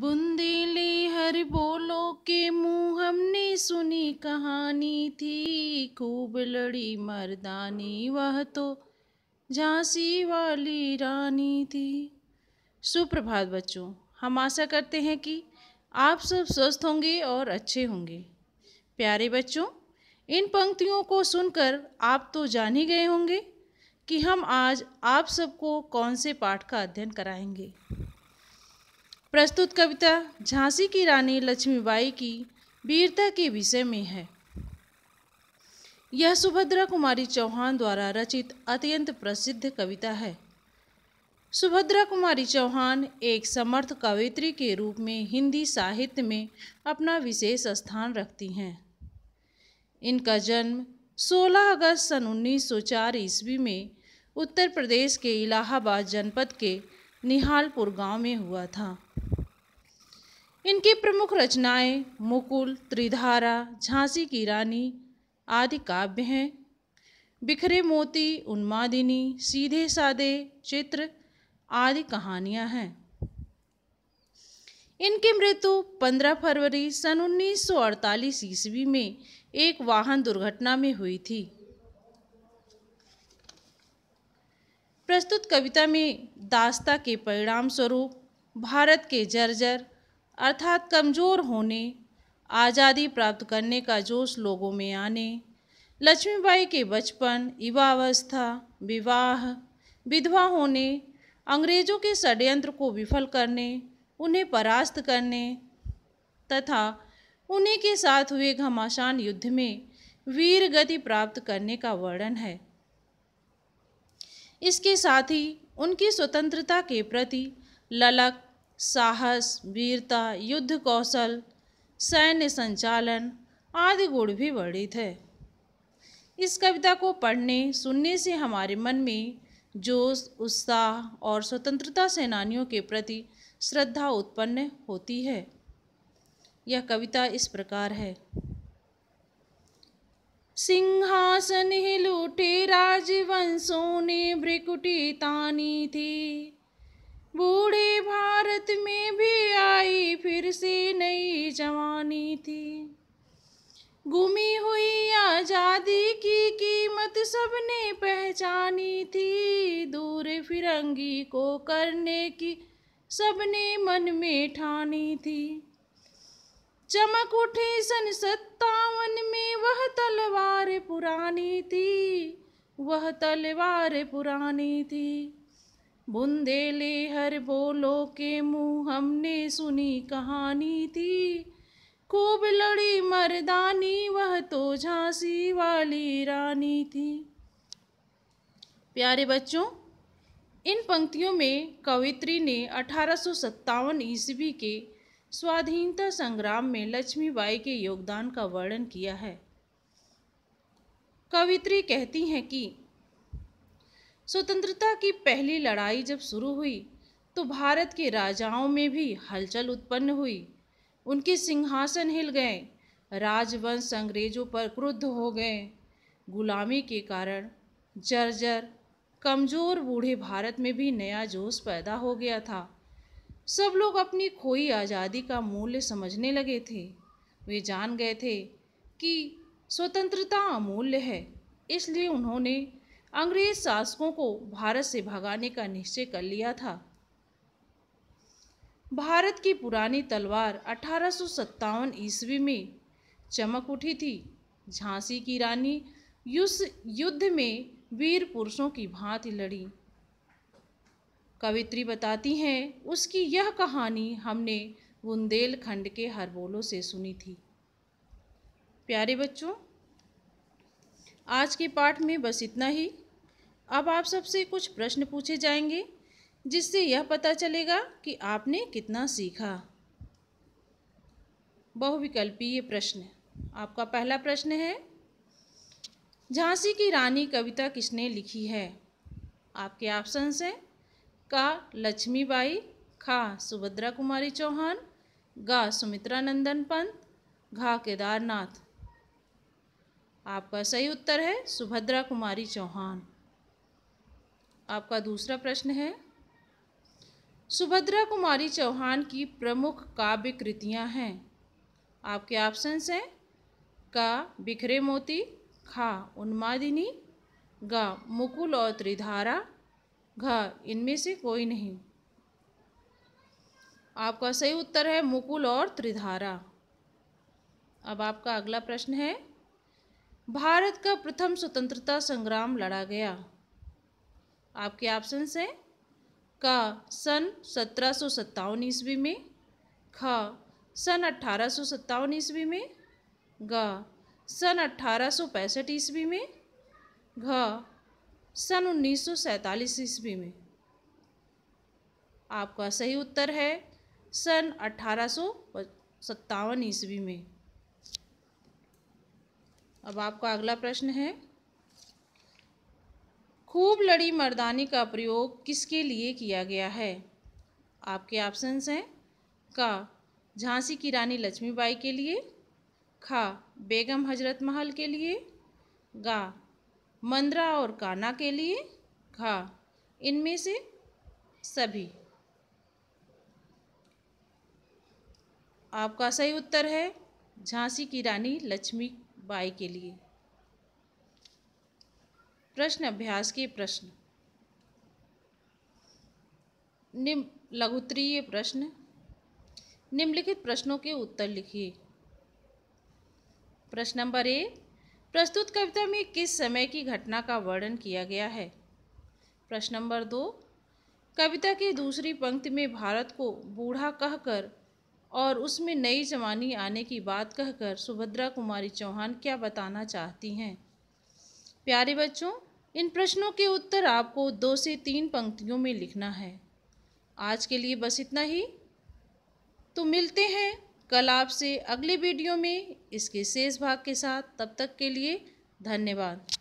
बुंदेली हर बोलो के मुँह हमने सुनी कहानी थी खूब लड़ी मर्दानी वह तो झांसी वाली रानी थी सुप्रभात बच्चों हम आशा करते हैं कि आप सब स्वस्थ होंगे और अच्छे होंगे प्यारे बच्चों इन पंक्तियों को सुनकर आप तो जान ही गए होंगे कि हम आज आप सबको कौन से पाठ का अध्ययन कराएंगे प्रस्तुत कविता झांसी की रानी लक्ष्मीबाई की वीरता के विषय में है यह सुभद्रा कुमारी चौहान द्वारा रचित अत्यंत प्रसिद्ध कविता है सुभद्रा कुमारी चौहान एक समर्थ कवित्री के रूप में हिंदी साहित्य में अपना विशेष स्थान रखती हैं इनका जन्म 16 अगस्त सन 1904 ईस्वी में उत्तर प्रदेश के इलाहाबाद जनपद के निहालपुर गांव में हुआ था इनकी प्रमुख रचनाएं मुकुल त्रिधारा झांसी की रानी आदि काव्य हैं बिखरे मोती उन्मादिनी सीधे सादे चित्र आदि कहानियां हैं इनकी मृत्यु 15 फरवरी सन 1948 ईस्वी में एक वाहन दुर्घटना में हुई थी प्रस्तुत कविता में दास्ता के परिणाम स्वरूप भारत के जर्जर अर्थात कमज़ोर होने आज़ादी प्राप्त करने का जोश लोगों में आने लक्ष्मीबाई के बचपन युवावस्था विवाह विधवा होने अंग्रेजों के षड्यंत्र को विफल करने उन्हें परास्त करने तथा उन्हीं के साथ हुए घमासान युद्ध में वीर गति प्राप्त करने का वर्णन है इसके साथ ही उनकी स्वतंत्रता के प्रति ललक साहस वीरता युद्ध कौशल सैन्य संचालन आदि गुण भी वर्णित है इस कविता को पढ़ने सुनने से हमारे मन में जोश उत्साह और स्वतंत्रता सेनानियों के प्रति श्रद्धा उत्पन्न होती है यह कविता इस प्रकार है सिंहासन ही लूटे राजवंशों ने ब्रिकुटी तानी थी गुमी हुई आज़ादी की कीमत सबने पहचानी थी दूर फिरंगी को करने की सबने मन में ठानी थी चमक उठी सन सत्तावन में वह तलवार पुरानी थी वह तलवार पुरानी थी बुंदेले हर बोलो के मुँह हमने सुनी कहानी थी खूब लड़ी मर्दानी वह तो झांसी वाली रानी थी प्यारे बच्चों इन पंक्तियों में कवित्री ने अठारह ईस्वी के स्वाधीनता संग्राम में लक्ष्मीबाई के योगदान का वर्णन किया है कवित्री कहती हैं कि स्वतंत्रता की पहली लड़ाई जब शुरू हुई तो भारत के राजाओं में भी हलचल उत्पन्न हुई उनके सिंहासन हिल गए राजवंश अंग्रेजों पर क्रुद्ध हो गए गुलामी के कारण जर्जर कमज़ोर बूढ़े भारत में भी नया जोश पैदा हो गया था सब लोग अपनी खोई आज़ादी का मूल्य समझने लगे थे वे जान गए थे कि स्वतंत्रता अमूल्य है इसलिए उन्होंने अंग्रेज शासकों को भारत से भगाने का निश्चय कर लिया था भारत की पुरानी तलवार अठारह ईस्वी में चमक उठी थी झांसी की रानी युस युद्ध में वीर पुरुषों की भांति लड़ी कवित्री बताती हैं उसकी यह कहानी हमने बुंदेलखंड के हरबोलों से सुनी थी प्यारे बच्चों आज के पाठ में बस इतना ही अब आप सबसे कुछ प्रश्न पूछे जाएंगे जिससे यह पता चलेगा कि आपने कितना सीखा बहुविकल्पीय प्रश्न आपका पहला प्रश्न है झांसी की रानी कविता किसने लिखी है आपके ऑप्शंस हैं का लक्ष्मीबाई खा सुभद्रा कुमारी चौहान गा सुमित्रा नंदन पंत घा केदारनाथ आपका सही उत्तर है सुभद्रा कुमारी चौहान आपका दूसरा प्रश्न है सुभद्रा कुमारी चौहान की प्रमुख काव्य कृतियाँ हैं आपके ऑप्शंस हैं का बिखरे मोती खा उन्मादिनी ग मुकुल और त्रिधारा घ इनमें से कोई नहीं आपका सही उत्तर है मुकुल और त्रिधारा अब आपका अगला प्रश्न है भारत का प्रथम स्वतंत्रता संग्राम लड़ा गया आपके ऑप्शन हैं का सन सत्रह सौ सत्तावन ईस्वी में ख सन अट्ठारह सौ सत्तावन ईस्वी में ग सन अट्ठारह सौ पैंसठ ईस्वी में घ सन उन्नीस सौ सैंतालीस ईस्वी में आपका सही उत्तर है सन अठारह सौ सत्तावन ईस्वी में अब आपका अगला प्रश्न है खूब लड़ी मर्दानी का प्रयोग किसके लिए किया गया है आपके ऑप्शंस हैं का झांसी की रानी लक्ष्मीबाई के लिए खा बेगम हजरत महल के लिए गा मंदरा और काना के लिए खा इनमें से सभी आपका सही उत्तर है झांसी की रानी लक्ष्मी बाई के लिए प्रश्न अभ्यास के प्रश्न निम लघुतरीय प्रश्न निम्नलिखित प्रश्नों के उत्तर लिखिए प्रश्न नंबर ए प्रस्तुत कविता में किस समय की घटना का वर्णन किया गया है प्रश्न नंबर दो कविता की दूसरी पंक्ति में भारत को बूढ़ा कहकर और उसमें नई जवानी आने की बात कहकर सुभद्रा कुमारी चौहान क्या बताना चाहती हैं प्यारे बच्चों इन प्रश्नों के उत्तर आपको दो से तीन पंक्तियों में लिखना है आज के लिए बस इतना ही तो मिलते हैं कल आपसे अगले वीडियो में इसके शेष भाग के साथ तब तक के लिए धन्यवाद